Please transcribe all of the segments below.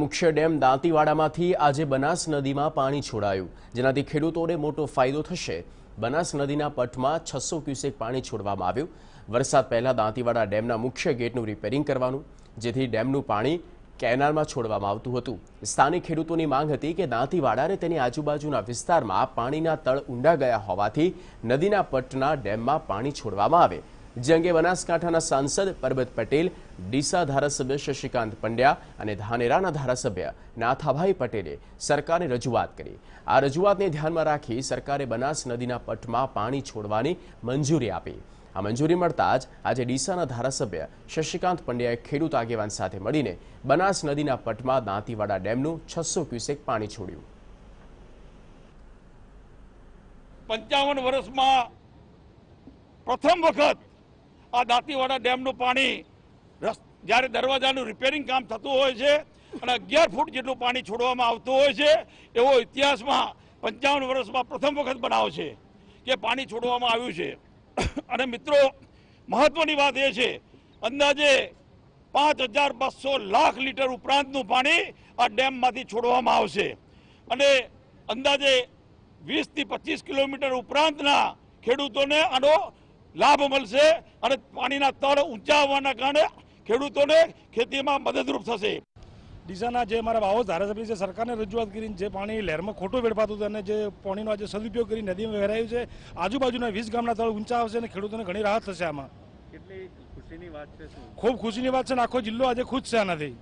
મુખ્ય ડેમ દાંતીવાડામાંથી આજે બનાસ નદીમાં પાણી છોડાયું જેનાથી ખેડૂતોને મોટો ફાયદો થશે બનાસ નદીના પટમાં 600 ક્યુસેક પાણી છોડવામાં આવ્યું વરસાદ પહેલા દાંતીવાડા ડેમના મુખ્ય ગેટનું રિપેરિંગ કરવાનું જેથી ડેમનું પાણી કેનાલમાં છોડવામાં આવતું હતું સ્થાનિક ખેડૂતોની માંગ હતી કે દાંતીવાડારે તેની આજુબાજુના વિસ્તારમાં પાણીના તળ ઊંડા ગયા હોવાથી નદીના પટના ડેમમાં પાણી છોડવામાં આવે જે અંગે બનાસકાંઠાના સાંસદ પરબત પટેલ ડીસા ધારાસભ્ય શશિકાંત પંડ્યા અને ધાનેરાના ધારાસભ્ય નાથાભાઈ પટેલે સરકારને રજૂઆત કરી આ રજૂઆતને ધ્યાનમાં રાખી સરકારે બનાસ નદીના પટમાં પાણી છોડવાની મંજૂરી આપી આ મંજૂરી મળતા જ આજે ડીસાના ધારાસભ્ય શશિકાંત પંડ્યાએ ખેડૂત આગેવાન સાથે મળીને બનાસ નદીના પટમાં દાંતીવાડા ડેમનું છસો ક્યુસેક પાણી છોડ્યું પંચાવન વર્ષમાં પ્રથમ વખત આ દાંતીવાડા ડેમનું પાણી જ્યારે દરવાજાનું રિપેરિંગ કામ થતું હોય છે અને અગિયાર ફૂટ જેટલું પાણી છોડવામાં આવતું હોય છે એવો ઇતિહાસમાં પંચાવન વર્ષમાં પ્રથમ વખત બનાવ છે કે પાણી છોડવામાં આવ્યું છે અને મિત્રો મહત્વની વાત એ છે અંદાજે પાંચ હજાર બસો લાખ લીટર ઉપરાંતનું પાણી આ ડેમમાંથી છોડવામાં આવશે અને અંદાજે વીસથી પચીસ કિલોમીટર ઉપરાંતના ખેડૂતોને આનો લાભ મળશે અને પાણીના તળ ઊંચા આવવાના કારણે ખેડૂતોને ખેતીમાં મદદરૂપ થશે ડીસાના જે મારા ભાવો ધારાસભ્ય છે સરકારને રજૂઆત કરીને જે પાણી લહેરમાં ખોટું વેડપાતું હતું અને જે પાણીનો આજે સદુપયોગ કરી નદીમાં વહેરાયું છે આજુબાજુના વીસ ગામના તળ ઊંચા આવશે અને ખેડૂતોને ઘણી રાહત થશે આમાં ખૂબ ખુશીની વાત છે અને આખો જિલ્લો આજે ખુશ છે આનાથી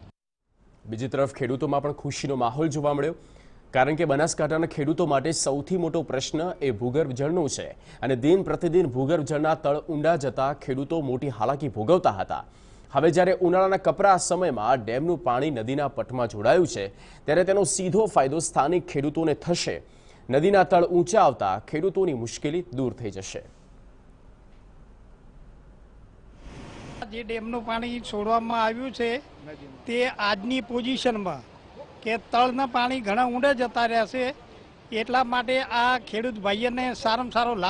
બીજી તરફ ખેડૂતોમાં પણ ખુશીનો માહોલ જોવા મળ્યો કારણ કે બનાસકાંઠાના ખેડૂતો માટે સૌથી મોટો પ્રશ્ન એ ભૂગર્ભ જળનો છે અને દિન પ્રતિદિન ભૂગર્ભ જળના તળ ઊંડા જતા ખેડૂતો મોટી હાલાકી ભોગવતા હતા હવે જ્યારે ઉનાળાના કપરા સમયમાં ડેમનું પાણી નદીના પટમાં જોડાયું છે ત્યારે તેનો સીધો ફાયદો સ્થાનિક ખેડૂતોને થશે નદીના તળ ઊંચા આવતા ખેડૂતોની મુશ્કેલી દૂર થઈ જશે જે ડેમનું પાણી છોડવામાં આવ્યું છે તે આજની પોઝિશનમાં કે તળના પાણી ઘણા ઊંડે જતા રહેશે એટલા માટે આ ખેડૂત ભાઈઓને સારામાં સારો લાભ